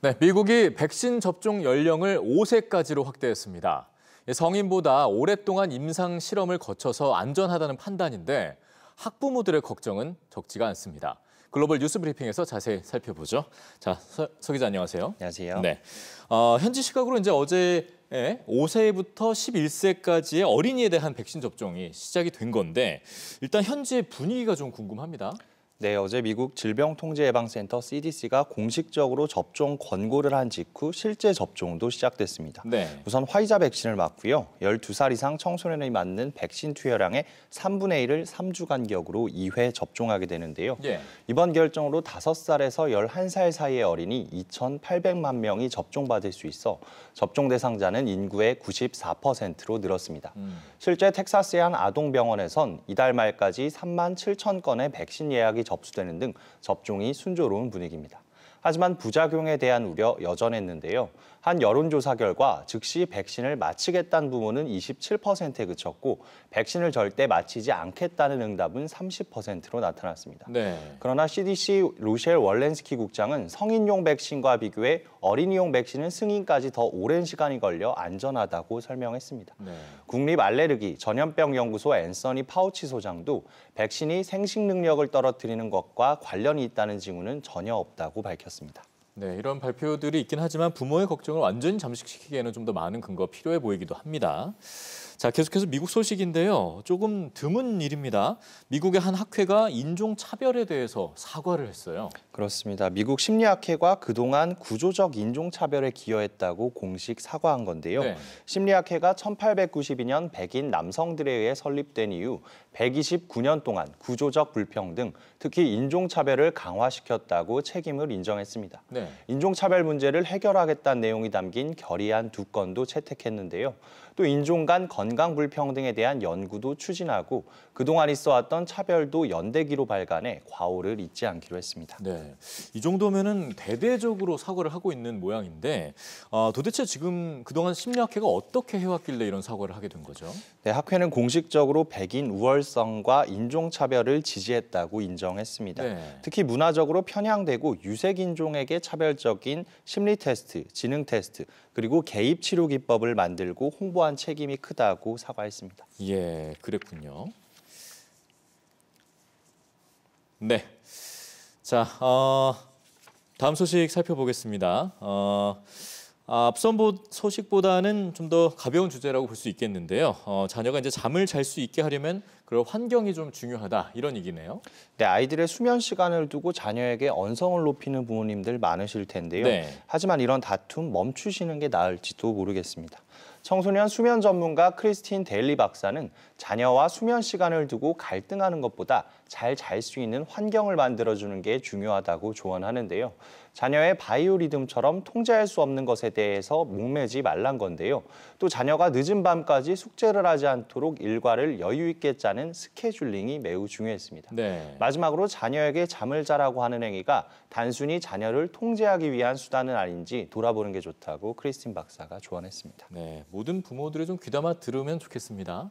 네, 미국이 백신 접종 연령을 5세까지로 확대했습니다. 예, 성인보다 오랫동안 임상 실험을 거쳐서 안전하다는 판단인데 학부모들의 걱정은 적지가 않습니다. 글로벌 뉴스 브리핑에서 자세히 살펴보죠. 자, 서, 서 기자 안녕하세요. 안녕하세요. 네, 어, 현지 시각으로 이제 어제 5세부터 11세까지의 어린이에 대한 백신 접종이 시작이 된 건데 일단 현지의 분위기가 좀 궁금합니다. 네, 어제 미국 질병통제예방센터 CDC가 공식적으로 접종 권고를 한 직후 실제 접종도 시작됐습니다. 네. 우선 화이자 백신을 맞고요. 12살 이상 청소년이 맞는 백신 투여량의 3분의 1을 3주 간격으로 2회 접종하게 되는데요. 예. 이번 결정으로 5살에서 11살 사이의 어린이 2,800만 명이 접종받을 수 있어 접종 대상자는 인구의 94%로 늘었습니다. 음. 실제 텍사스의 한 아동병원에선 이달 말까지 3만 7천 건의 백신 예약이 접수되는 등 접종이 순조로운 분위기입니다. 하지만 부작용에 대한 우려 여전했는데요. 한 여론조사 결과 즉시 백신을 마치겠다는 부모는 27%에 그쳤고 백신을 절대 마치지 않겠다는 응답은 30%로 나타났습니다. 네. 그러나 CDC 로셸 월렌스키 국장은 성인용 백신과 비교해 어린이용 백신은 승인까지 더 오랜 시간이 걸려 안전하다고 설명했습니다. 네. 국립 알레르기 전염병 연구소 앤서니 파우치 소장도 백신이 생식 능력을 떨어뜨리는 것과 관련이 있다는 징후는 전혀 없다고 밝혔습니다. 밝혔습니다. 네, 이런 발표들이 있긴 하지만 부모의 걱정을 완전히 잠식시키기에는 좀 더 많은 근거가 필요해 보이기도 합니다. 자, 계속해서 미국 소식인데요. 조금 드문 일입니다. 미국의 한 학회가 인종차별에 대해서 사과를 했어요. 그렇습니다. 미국 심리학회가 그동안 구조적 인종차별에 기여했다고 공식 사과한 건데요. 네. 심리학회가 1892년 백인 남성들에 의해 설립된 이후 129년 동안 구조적 불평등, 특히 인종차별을 강화시켰다고 책임을 인정했습니다. 네. 인종차별 문제를 해결하겠다는 내용이 담긴 결의안 두 건도 채택했는데요. 또 인종 간건 건강 불평등에 대한 연구도 추진하고 그동안 있어왔던 차별도 연대기로 발간해 과오를 잊지 않기로 했습니다. 네, 이 정도면은 대대적으로 사과를 하고 있는 모양인데 아, 도대체 지금 그동안 심리학회가 어떻게 해왔길래 이런 사과를 하게 된 거죠? 네, 학회는 공식적으로 백인 우월성과 인종차별을 지지했다고 인정했습니다. 네. 특히 문화적으로 편향되고 유색인종에게 차별적인 심리 테스트, 지능 테스트, 그리고 개입 치료 기법을 만들고 홍보한 책임이 크다고 했다고 사과했습니다. 예, 그랬군요. 네. 자, 어, 다음 소식 살펴보겠습니다. 어, 아, 앞선 소식보다는 좀 더 가벼운 주제라고 볼 수 있겠는데요. 어, 자녀가 이제 잠을 잘 수 있게 하려면 그리고 환경이 좀 중요하다 이런 얘기네요. 네, 아이들의 수면 시간을 두고 자녀에게 언성을 높이는 부모님들 많으실 텐데요. 네. 하지만 이런 다툼 멈추시는 게 나을지도 모르겠습니다. 청소년 수면 전문가 크리스틴 데일리 박사는 자녀와 수면 시간을 두고 갈등하는 것보다 잘 잘 수 있는 환경을 만들어주는 게 중요하다고 조언하는데요. 자녀의 바이오 리듬처럼 통제할 수 없는 것에 대해서 목매지 말란 건데요. 또 자녀가 늦은 밤까지 숙제를 하지 않도록 일과를 여유 있게 짜는 하는 스케줄링이 매우 중요했습니다. 네. 마지막으로 자녀에게 잠을 자라고 하는 행위가 단순히 자녀를 통제하기 위한 수단은 아닌지 돌아보는 게 좋다고 크리스틴 박사가 조언했습니다. 네, 모든 부모들이 좀 귀담아 들으면 좋겠습니다.